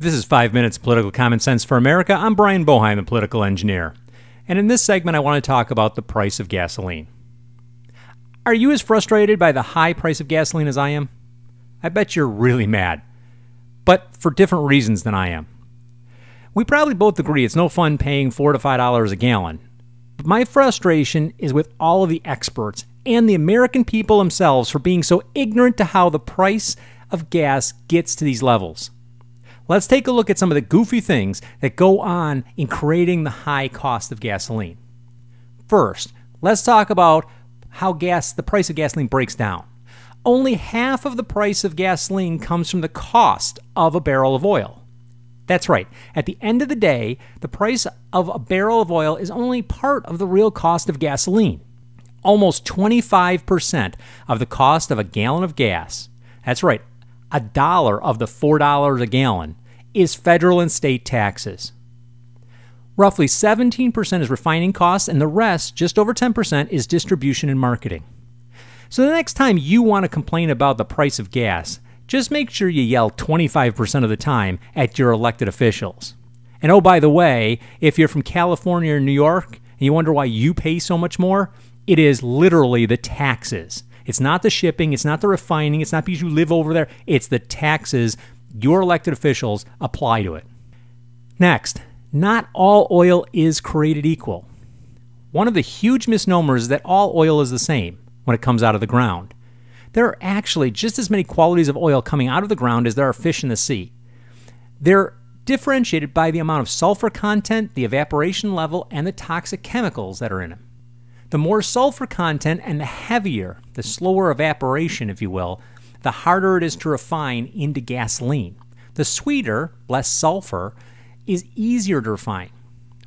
This is 5 Minutes of Political Common Sense for America. I'm Brian Boheim, the political engineer. And in this segment, I want to talk about the price of gasoline. Are you as frustrated by the high price of gasoline as I am? I bet you're really mad, but for different reasons than I am. We probably both agree it's no fun paying 4 to $5 a gallon. But my frustration is with all of the experts and the American people themselves for being so ignorant to how the price of gas gets to these levels. Let's take a look at some of the goofy things that go on in creating the high cost of gasoline. First, let's talk about how gas the price of gasoline breaks down. Only half of the price of gasoline comes from the cost of a barrel of oil. That's right. At the end of the day, the price of a barrel of oil is only part of the real cost of gasoline. Almost 25% of the cost of a gallon of gas. That's right. A dollar of the $4 a gallon is federal and state taxes. Roughly 17% is refining costs, and the rest, just over 10%, is distribution and marketing. So the next time you want to complain about the price of gas, just make sure you yell 25% of the time at your elected officials. And oh, by the way, if you're from California or New York and you wonder why you pay so much more, it is literally the taxes. It's not the shipping, it's not the refining, it's not because you live over there, it's the taxes your elected officials apply to it. Next, not all oil is created equal. One of the huge misnomers is that all oil is the same when it comes out of the ground. There are actually just as many qualities of oil coming out of the ground as there are fish in the sea. They're differentiated by the amount of sulfur content, the evaporation level, and the toxic chemicals that are in them. The more sulfur content and the heavier, the slower evaporation, if you will, the harder it is to refine into gasoline. The sweeter, less sulfur, is easier to refine.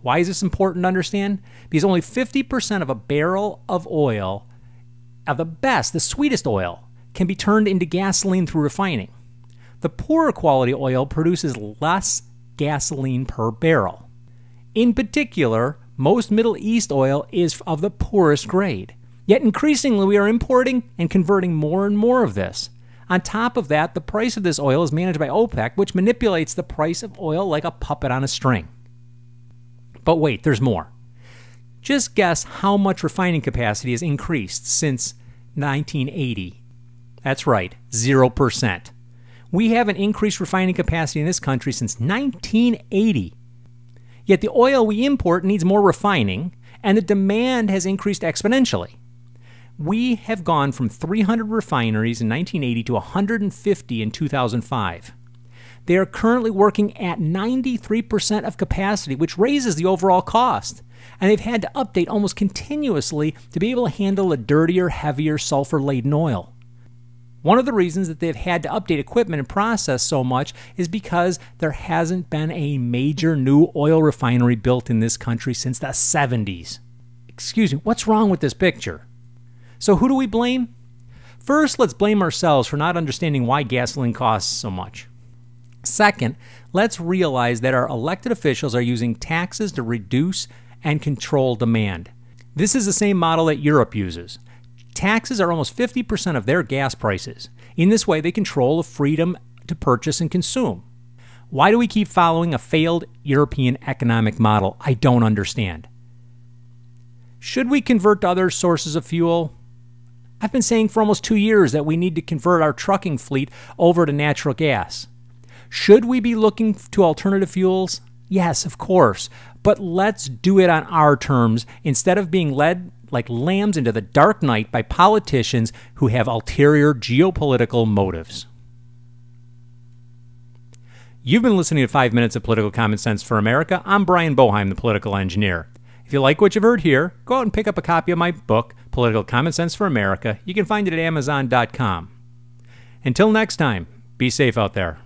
Why is this important to understand? Because only 50% of a barrel of oil, of the best, the sweetest oil, can be turned into gasoline through refining. The poorer quality oil produces less gasoline per barrel. In particular, most Middle East oil is of the poorest grade. Yet increasingly, we are importing and converting more and more of this. On top of that, the price of this oil is managed by OPEC, which manipulates the price of oil like a puppet on a string. But wait, there's more. Just guess how much refining capacity has increased since 1980. That's right, 0%. We haven't increased refining capacity in this country since 1980. Yet the oil we import needs more refining, and the demand has increased exponentially we have gone from 300 refineries in 1980 to 150 in 2005. They are currently working at 93% of capacity, which raises the overall cost. And they've had to update almost continuously to be able to handle a dirtier, heavier sulfur laden oil. One of the reasons that they've had to update equipment and process so much is because there hasn't been a major new oil refinery built in this country since the 70s. Excuse me, what's wrong with this picture? So who do we blame? First, let's blame ourselves for not understanding why gasoline costs so much. Second, let's realize that our elected officials are using taxes to reduce and control demand. This is the same model that Europe uses. Taxes are almost 50% of their gas prices. In this way, they control the freedom to purchase and consume. Why do we keep following a failed European economic model? I don't understand. Should we convert to other sources of fuel? I've been saying for almost two years that we need to convert our trucking fleet over to natural gas. Should we be looking to alternative fuels? Yes, of course, but let's do it on our terms instead of being led like lambs into the dark night by politicians who have ulterior geopolitical motives. You've been listening to five minutes of political common sense for America. I'm Brian Boheim, the political engineer. If you like what you've heard here, go out and pick up a copy of my book. Political Common Sense for America. You can find it at Amazon.com. Until next time, be safe out there.